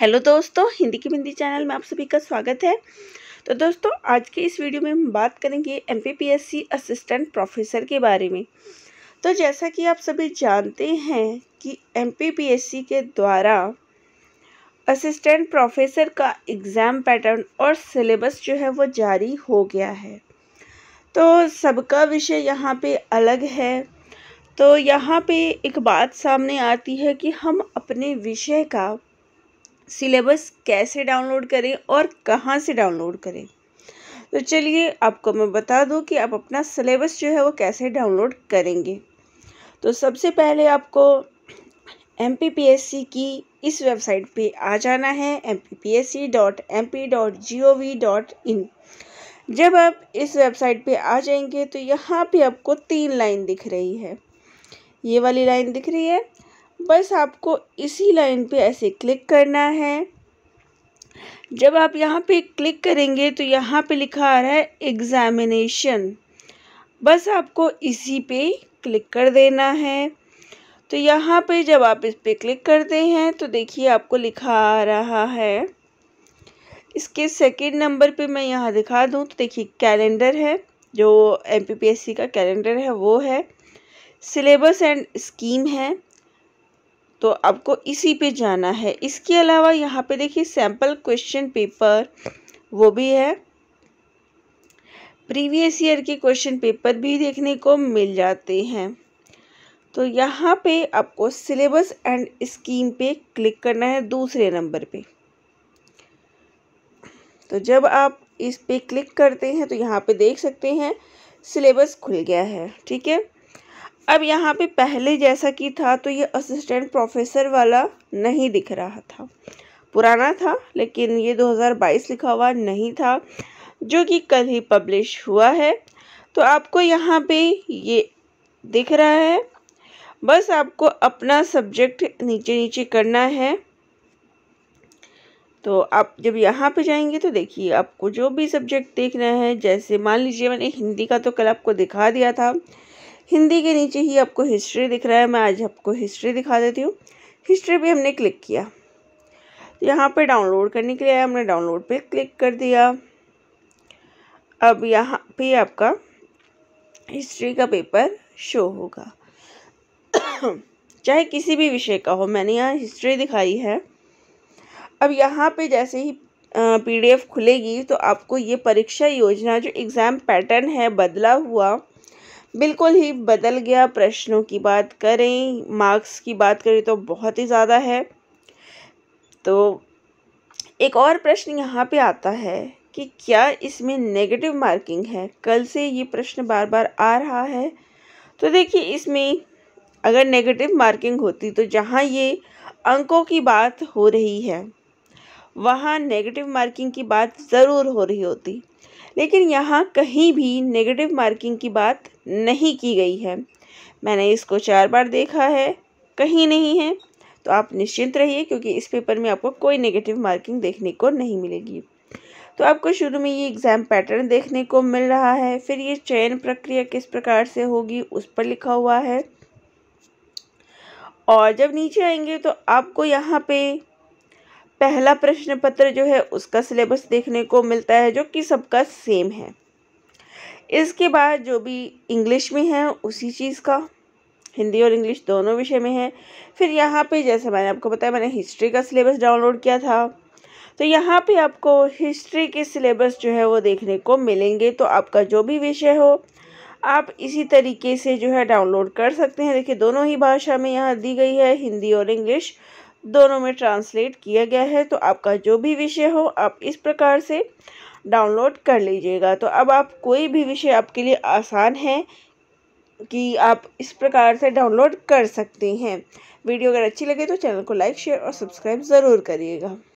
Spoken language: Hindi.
हेलो दोस्तों हिंदी की बिंदी चैनल में आप सभी का स्वागत है तो दोस्तों आज के इस वीडियो में हम बात करेंगे एम असिस्टेंट प्रोफेसर के बारे में तो जैसा कि आप सभी जानते हैं कि एम के द्वारा असिस्टेंट प्रोफेसर का एग्ज़ाम पैटर्न और सिलेबस जो है वो जारी हो गया है तो सबका विषय यहाँ पे अलग है तो यहाँ पे एक बात सामने आती है कि हम अपने विषय का सिलेबस कैसे डाउनलोड करें और कहाँ से डाउनलोड करें तो चलिए आपको मैं बता दूं कि आप अपना सिलेबस जो है वो कैसे डाउनलोड करेंगे तो सबसे पहले आपको एम की इस वेबसाइट पे आ जाना है एम जब आप इस वेबसाइट पे आ जाएंगे तो यहाँ पे आपको तीन लाइन दिख रही है ये वाली लाइन दिख रही है बस आपको इसी लाइन पे ऐसे क्लिक करना है जब आप यहाँ पे क्लिक करेंगे तो यहाँ पे लिखा आ रहा है एग्ज़ामिनेशन बस आपको इसी पे क्लिक कर देना है तो यहाँ पे जब आप इस पर क्लिक करते हैं तो देखिए आपको लिखा आ रहा है इसके सेकंड नंबर पे मैं यहाँ दिखा दूँ तो देखिए कैलेंडर है जो एमपीपीएससी का कैलेंडर है वो है सिलेबस एंड स्कीम है तो आपको इसी पे जाना है इसके अलावा यहाँ पे देखिए सैम्पल क्वेश्चन पेपर वो भी है प्रीवियस ईयर के क्वेश्चन पेपर भी देखने को मिल जाते हैं तो यहाँ पे आपको सिलेबस एंड स्कीम पे क्लिक करना है दूसरे नंबर पे तो जब आप इस पे क्लिक करते हैं तो यहाँ पे देख सकते हैं सिलेबस खुल गया है ठीक है अब यहाँ पे पहले जैसा कि था तो ये असिस्टेंट प्रोफेसर वाला नहीं दिख रहा था पुराना था लेकिन ये 2022 लिखा हुआ नहीं था जो कि कल ही पब्लिश हुआ है तो आपको यहाँ पे ये दिख रहा है बस आपको अपना सब्जेक्ट नीचे नीचे करना है तो आप जब यहाँ पे जाएंगे तो देखिए आपको जो भी सब्जेक्ट देखना है जैसे मान लीजिए मैंने हिंदी का तो कल आपको दिखा दिया था हिंदी के नीचे ही आपको हिस्ट्री दिख रहा है मैं आज आपको हिस्ट्री दिखा देती हूँ हिस्ट्री भी हमने क्लिक किया तो यहाँ पे डाउनलोड करने के लिए आया हमने डाउनलोड पे क्लिक कर दिया अब यहाँ पे आपका हिस्ट्री का पेपर शो होगा चाहे किसी भी विषय का हो मैंने यहाँ हिस्ट्री दिखाई है अब यहाँ पे जैसे ही पीडीएफ खुलेगी तो आपको ये परीक्षा योजना जो एग्ज़ाम पैटर्न है बदला हुआ बिल्कुल ही बदल गया प्रश्नों की बात करें मार्क्स की बात करें तो बहुत ही ज़्यादा है तो एक और प्रश्न यहाँ पे आता है कि क्या इसमें नेगेटिव मार्किंग है कल से ये प्रश्न बार बार आ रहा है तो देखिए इसमें अगर नेगेटिव मार्किंग होती तो जहाँ ये अंकों की बात हो रही है वहाँ नेगेटिव मार्किंग की बात ज़रूर हो रही होती लेकिन यहाँ कहीं भी नेगेटिव मार्किंग की बात नहीं की गई है मैंने इसको चार बार देखा है कहीं नहीं है तो आप निश्चिंत रहिए क्योंकि इस पेपर में आपको कोई नेगेटिव मार्किंग देखने को नहीं मिलेगी तो आपको शुरू में ये एग्ज़ाम पैटर्न देखने को मिल रहा है फिर ये चयन प्रक्रिया किस प्रकार से होगी उस पर लिखा हुआ है और जब नीचे आएंगे तो आपको यहाँ पे पहला प्रश्न पत्र जो है उसका सिलेबस देखने को मिलता है जो कि सबका सेम है इसके बाद जो भी इंग्लिश में है उसी चीज़ का हिंदी और इंग्लिश दोनों विषय में है फिर यहाँ पे जैसे मैंने आपको बताया मैंने हिस्ट्री का सिलेबस डाउनलोड किया था तो यहाँ पे आपको हिस्ट्री के सिलेबस जो है वो देखने को मिलेंगे तो आपका जो भी विषय हो आप इसी तरीके से जो है डाउनलोड कर सकते हैं देखिए दोनों ही भाषा में यहाँ दी गई है हिंदी और इंग्लिश दोनों में ट्रांसलेट किया गया है तो आपका जो भी विषय हो आप इस प्रकार से डाउनलोड कर लीजिएगा तो अब आप कोई भी विषय आपके लिए आसान है कि आप इस प्रकार से डाउनलोड कर सकते हैं वीडियो अगर अच्छी लगे तो चैनल को लाइक शेयर और सब्सक्राइब ज़रूर करिएगा